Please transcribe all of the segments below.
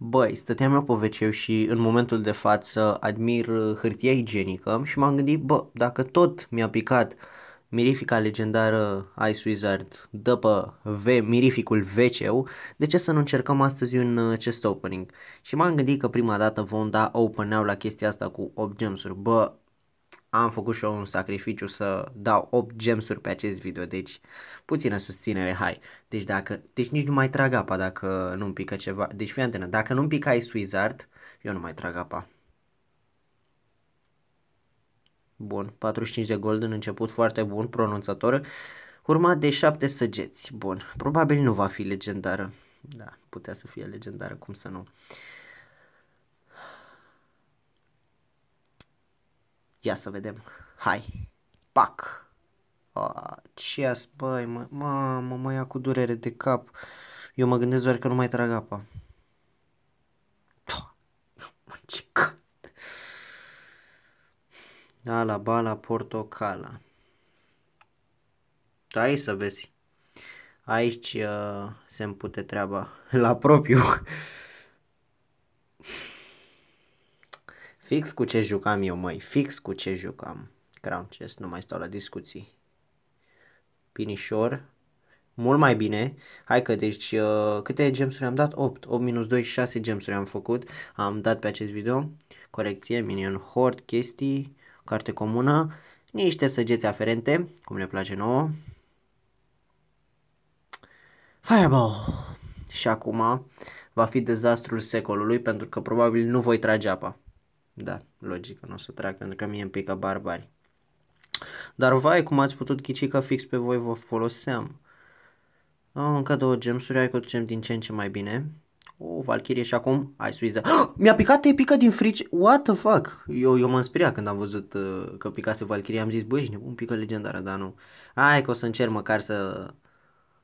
Băi, stăteam eu pe wc și în momentul de față admir uh, hârtia igienică și m-am gândit, bă, dacă tot mi-a picat mirifica legendară Ice Wizard după v- mirificul wc de ce să nu încercăm astăzi un uh, chest opening? Și m-am gândit că prima dată vom da open la chestia asta cu 8 gemsuri. Bă, am făcut și eu un sacrificiu să dau 8 gemsuri pe acest video, deci puțină susținere, hai. Deci dacă, deci nici nu mai trag apa dacă nu-mi pică ceva, deci fii antenă, dacă nu-mi picai Swizzard, eu nu mai trag apa. Bun, 45 de gold în început foarte bun, pronunțător, urmat de 7 săgeți, bun, probabil nu va fi legendară, da, putea să fie legendară, cum să nu. Uh, Ia să vedem. Hai. Pac. Oh, ce as, băi, mă, mamă, mă ia cu durere de cap. Eu mă gândesc doar că nu mai trag apa. Ala, bala, portocala. Da, Hai să vezi. Aici uh, se împute treaba la propriu. Fix cu ce jucam eu, măi, fix cu ce jucam. Crown Chess, nu mai stau la discuții. Pinișor, mult mai bine. Hai că deci uh, câte gemsuri am dat? 8. 8 minus 2, 6 gemsuri am făcut. Am dat pe acest video. Corecție, minion hort, chestii, carte comună, niște săgeți aferente, cum ne place nouă. Fireball! Și acum va fi dezastrul secolului pentru că probabil nu voi trage apa. Da, logică, nu o să trag, pentru că mie îmi pică barbari. Dar vai, cum ați putut ghici că fix pe voi vă foloseam. Am încă două gemsuri, hai că ducem din ce în ce mai bine. O, oh, Valkyrie și acum, hai suiză. Oh, mi-a picat epică din frici, what the fuck? Eu, eu m-am speriat când am văzut uh, că picase Valkyrie, am zis, băi, ești nebun, pică legendară, dar nu. Hai că o să încerc măcar să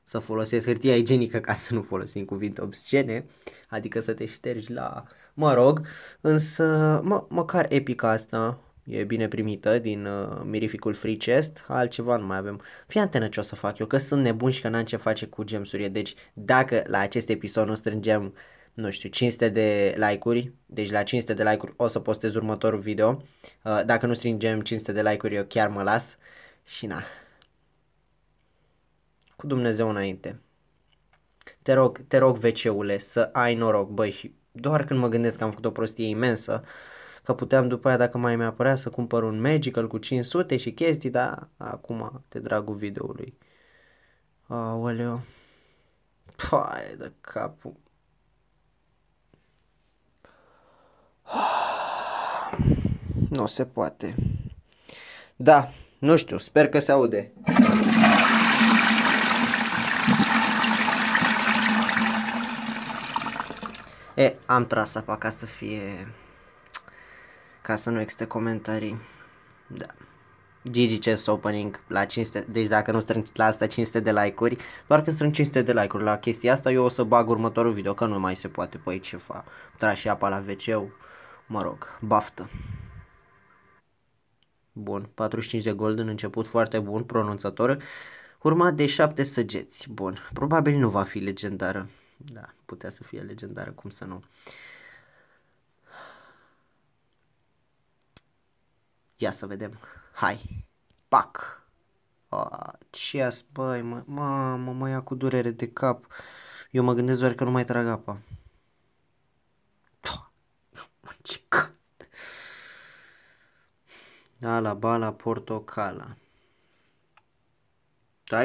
să folosesc hârtia igienică ca să nu folosim cuvinte obscene, adică să te ștergi la, mă rog, însă mă, măcar epica asta e bine primită din uh, mirificul Free Chest, altceva nu mai avem. Fii antenă ce o să fac eu, că sunt nebun și că n-am ce face cu gemsurile, deci dacă la acest episod nu strângem, nu știu, 500 de like-uri, deci la 500 de like-uri o să postez următorul video, uh, dacă nu strângem 500 de like-uri eu chiar mă las și na, cu Dumnezeu înainte. Te rog, te rog veceule să ai noroc, băi, și doar când mă gândesc că am făcut o prostie imensă, că puteam după aia, dacă mai mi a părea să cumpăr un Magical cu 500 și chestii, dar acum, de dragul videoului. Aoleu. Pai de capul. Nu se poate. Da, nu știu, sper că se aude. E, am tras apa ca să fie... Ca să nu existe comentarii. Da. Gigi Chess Opening la 500, deci dacă nu strâng la asta 500 de like-uri, doar când strâng 500 de like-uri la chestia asta, eu o să bag următorul video, că nu mai se poate, păi ce fa, tra și apa la wc mă rog, baftă. Bun, 45 de golden, început foarte bun, pronunțător, urmat de 7 săgeți, bun, probabil nu va fi legendară. Da, putea să fie legendară, cum să nu. Ia să vedem. Hai. Pac. Oh, ce as, băi, mă, mamă, mă ia cu durere de cap. Eu mă gândesc doar că nu mai trag apa. Ala, bala, portocala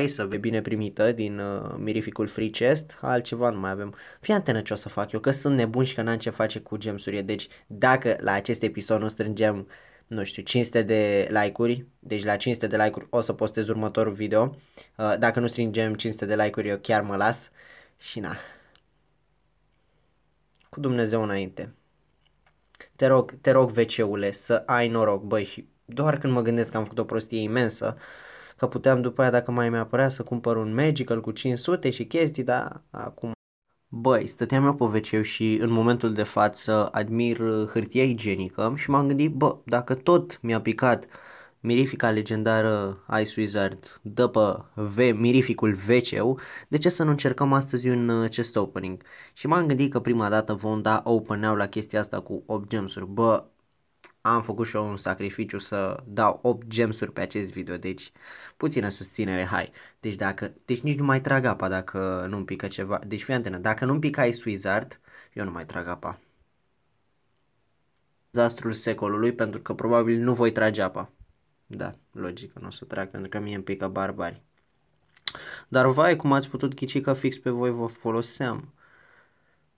să vei bine primită din uh, mirificul Free Chest, altceva nu mai avem. Fii antenă ce o să fac eu, că sunt nebun și că n-am ce face cu gemsurile, deci dacă la acest episod nu strângem, nu știu, 500 de like-uri, deci la 500 de like-uri o să postez următorul video, uh, dacă nu strângem 500 de like-uri eu chiar mă las și na. Cu Dumnezeu înainte. Te rog, te rog, WC-ule, să ai noroc, băi, și doar când mă gândesc că am făcut o prostie imensă, uh, că puteam după aia dacă mai mi a părea să cumpăr un Magical cu 500 și chestii, dar acum... Băi, stăteam eu pe wc și în momentul de față admir hârtia igienică și m-am gândit, bă, dacă tot mi-a picat mirifica legendară Ice Wizard după v- mirificul veceu, de ce să nu încercăm astăzi un uh, chest opening? Și m-am gândit că prima dată vom da open la chestia asta cu 8 gemsuri. Bă, am făcut și eu un sacrificiu să dau 8 gemsuri pe acest video, deci puțină susținere, hai. Deci dacă, deci nici nu mai trag apa dacă nu-mi pică ceva, deci fii antenă, dacă nu-mi picai Swizzard, eu nu mai trag apa. Dezastrul secolului, pentru că probabil nu voi trage apa. Da, logică, nu o să trag, pentru că mie îmi pică barbari. Dar vai, cum ați putut ghici că fix pe voi vă foloseam.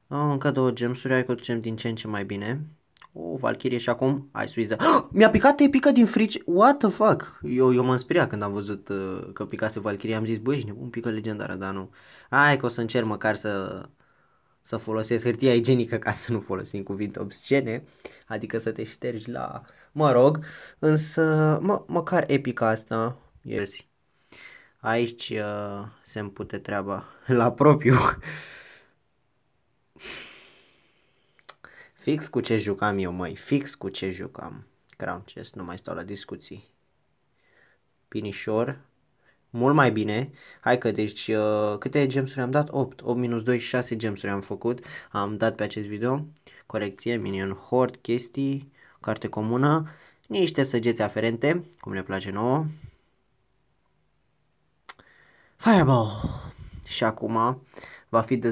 Am încă două gemsuri, hai că o ducem din ce în ce mai bine. O, Valkyrie și acum, hai Suiza. Mi-a picat epică din frici, what the fuck? Eu, eu m-am speriat când am văzut uh, că picase Valkyrie, am zis, băi, ești nebun, pică legendară, dar nu. Hai că o să încerc măcar să, să folosesc hârtia igienică ca să nu folosim cuvinte obscene, adică să te ștergi la, mă rog, însă mă, măcar epica asta, yes. Aici uh, se împute treaba la propriu. Fix cu ce jucam eu, mai. fix cu ce jucam. Crown chest. nu mai stau la discuții. Pinișor, mult mai bine. Hai că deci uh, câte gemsuri am dat? 8. 8 minus 2, 6 gemsuri am făcut. Am dat pe acest video. Corecție, minion horde, chestii, carte comună, niște săgeți aferente, cum ne place nouă. Fireball. Și acum va fi de